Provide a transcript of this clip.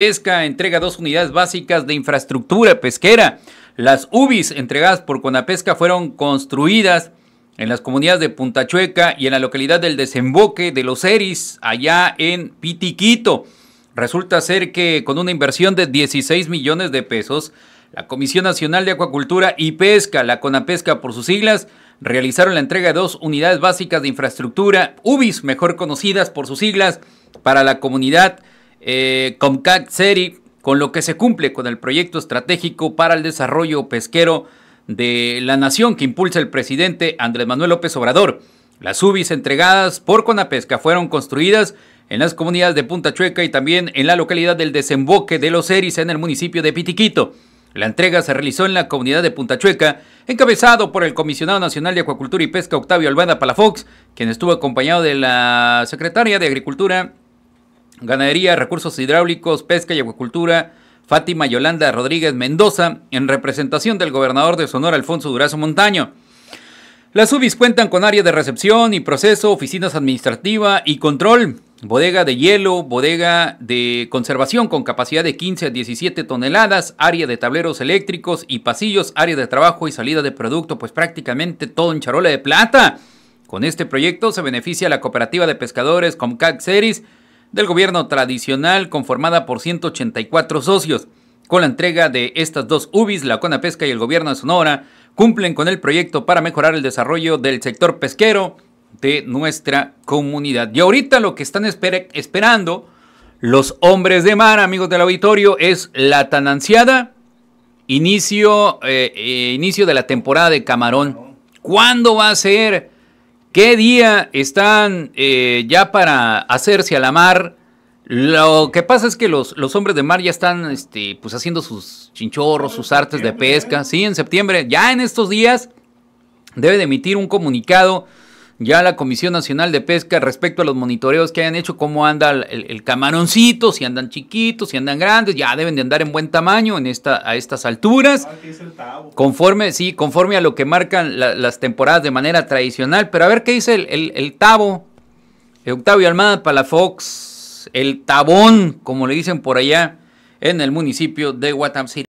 Pesca entrega dos unidades básicas de infraestructura pesquera. Las UBIs entregadas por Conapesca fueron construidas en las comunidades de Punta Chueca y en la localidad del desemboque de los Eris, allá en Pitiquito. Resulta ser que con una inversión de 16 millones de pesos, la Comisión Nacional de Acuacultura y Pesca, la CONAPESCA por sus siglas, realizaron la entrega de dos unidades básicas de infraestructura, UBIs, mejor conocidas por sus siglas, para la comunidad eh, Comcac Seri, con lo que se cumple con el proyecto estratégico para el desarrollo pesquero de la nación que impulsa el presidente Andrés Manuel López Obrador. Las UBIs entregadas por Conapesca fueron construidas en las comunidades de Punta Chueca y también en la localidad del desemboque de los Eris en el municipio de Pitiquito. La entrega se realizó en la comunidad de Punta Chueca, encabezado por el Comisionado Nacional de Acuacultura y Pesca Octavio Albana Palafox, quien estuvo acompañado de la Secretaria de Agricultura Ganadería, Recursos Hidráulicos, Pesca y Acuacultura, Fátima Yolanda Rodríguez Mendoza, en representación del gobernador de Sonora, Alfonso Durazo Montaño. Las UBIs cuentan con área de recepción y proceso, oficinas administrativa y control, bodega de hielo, bodega de conservación con capacidad de 15 a 17 toneladas, área de tableros eléctricos y pasillos, área de trabajo y salida de producto, pues prácticamente todo en charola de plata. Con este proyecto se beneficia la cooperativa de pescadores Comcac Series, del gobierno tradicional conformada por 184 socios. Con la entrega de estas dos UBIs, la Pesca y el gobierno de Sonora cumplen con el proyecto para mejorar el desarrollo del sector pesquero de nuestra comunidad. Y ahorita lo que están esperando los hombres de mar, amigos del auditorio, es la tan ansiada inicio, eh, eh, inicio de la temporada de camarón. ¿Cuándo va a ser ¿Qué día están eh, ya para hacerse a la mar? Lo que pasa es que los, hombres de mar ya están este, pues haciendo sus chinchorros, sus artes de pesca. Sí, en septiembre, ya en estos días, debe de emitir un comunicado ya la Comisión Nacional de Pesca respecto a los monitoreos que hayan hecho, cómo anda el, camaroncito, si andan chiquitos, si andan grandes, ya deben de andar en buen tamaño en esta, a estas alturas. Conforme, sí, conforme a lo que marcan las temporadas de manera tradicional. Pero a ver qué dice el, el, tabo, Octavio Almada Palafox, el tabón, como le dicen por allá en el municipio de City.